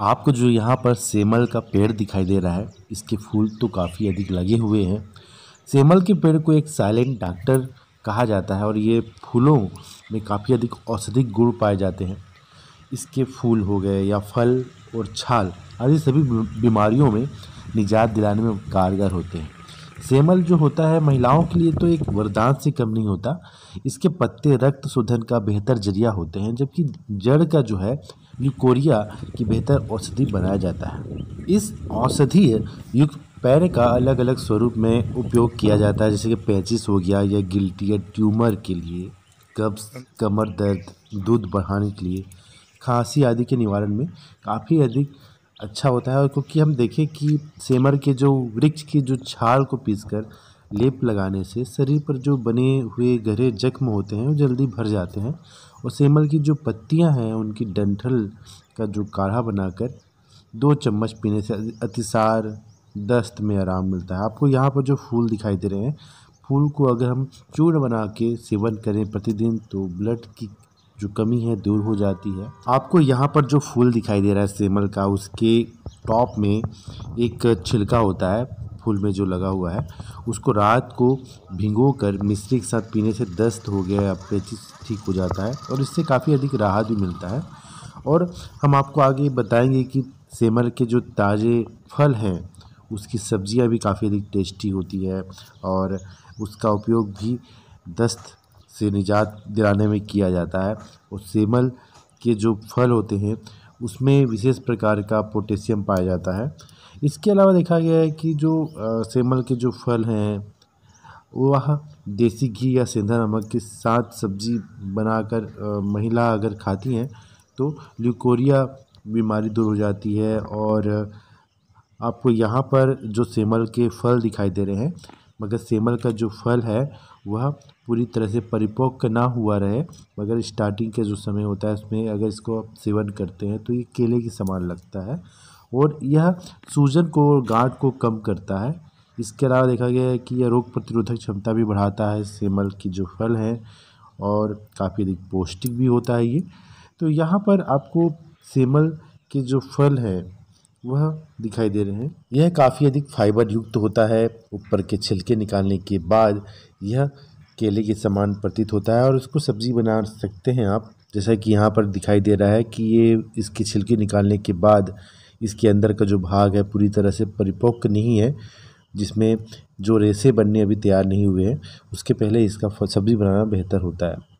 आपको जो यहाँ पर सेमल का पेड़ दिखाई दे रहा है इसके फूल तो काफ़ी अधिक लगे हुए हैं सेमल के पेड़ को एक साइलेंट डॉक्टर कहा जाता है और ये फूलों में काफ़ी अधिक औषधिक गुण पाए जाते हैं इसके फूल हो गए या फल और छाल आदि सभी बीमारियों में निजात दिलाने में कारगर होते हैं सेमल जो होता है महिलाओं के लिए तो एक वरदान से कम नहीं होता इसके पत्ते रक्त शोधन का बेहतर जरिया होते हैं जबकि जड़ का जो है यूकोरिया की बेहतर औषधि बनाया जाता है इस औषधीय युक्त पैर का अलग अलग स्वरूप में उपयोग किया जाता है जैसे कि पैचिस हो गया या गिल्टी या ट्यूमर के लिए कब्ज कमर दर्द दूध बढ़ाने के लिए खांसी आदि के निवारण में काफ़ी अधिक अच्छा होता है और क्योंकि हम देखें कि सेमर के जो वृक्ष की जो छाल को पीसकर लेप लगाने से शरीर पर जो बने हुए गहरे जख्म होते हैं वो जल्दी भर जाते हैं और सेमल की जो पत्तियां हैं उनकी डंठल का जो काढ़ा बनाकर दो चम्मच पीने से अतिसार दस्त में आराम मिलता है आपको यहाँ पर जो फूल दिखाई दे रहे हैं फूल को अगर हम चूर्ण बना के सेवन करें प्रतिदिन तो ब्लड की जो कमी है दूर हो जाती है आपको यहाँ पर जो फूल दिखाई दे रहा है सेमल का उसके टॉप में एक छिलका होता है फूल में जो लगा हुआ है उसको रात को भिंगो कर मिश्री के साथ पीने से दस्त हो गया या पेचिस ठीक हो जाता है और इससे काफ़ी अधिक राहत भी मिलता है और हम आपको आगे बताएंगे कि सेमर के जो ताज़े फल हैं उसकी सब्जियां भी काफ़ी अधिक टेस्टी होती है और उसका उपयोग भी दस्त से निजात दिलाने में किया जाता है और सेमल के जो फल होते हैं उसमें विशेष प्रकार का पोटेशियम पाया जाता है इसके अलावा देखा गया है कि जो सेमल के जो फल हैं वह देसी घी या सेंधा नमक के साथ सब्जी बनाकर महिला अगर खाती हैं तो ल्यूकोरिया बीमारी दूर हो जाती है और आपको यहाँ पर जो सेमल के फल दिखाई दे रहे हैं मगर सेमल का जो फल है वह पूरी तरह से परिपक्व ना हुआ रहे मगर स्टार्टिंग के जो समय होता है उसमें अगर इसको आप सेवन करते हैं तो ये केले के समान लगता है और यह सूजन को और गांठ को कम करता है इसके अलावा देखा गया है कि यह रोग प्रतिरोधक क्षमता भी बढ़ाता है सेमल की जो फल है और काफ़ी अधिक पौष्टिक भी होता है ये तो यहाँ पर आपको सेमल के जो फल है वह दिखाई दे रहे हैं यह काफ़ी अधिक फाइबर युक्त होता है ऊपर के छिलके निकालने के बाद यह केले के समान प्रतीत होता है और इसको सब्जी बना सकते हैं आप जैसा कि यहाँ पर दिखाई दे रहा है कि ये इसके छिलके निकालने के बाद इसके अंदर का जो भाग है पूरी तरह से परिपक्व नहीं है जिसमें जो रेसे बनने अभी तैयार नहीं हुए हैं उसके पहले इसका सब्ज़ी बनाना बेहतर होता है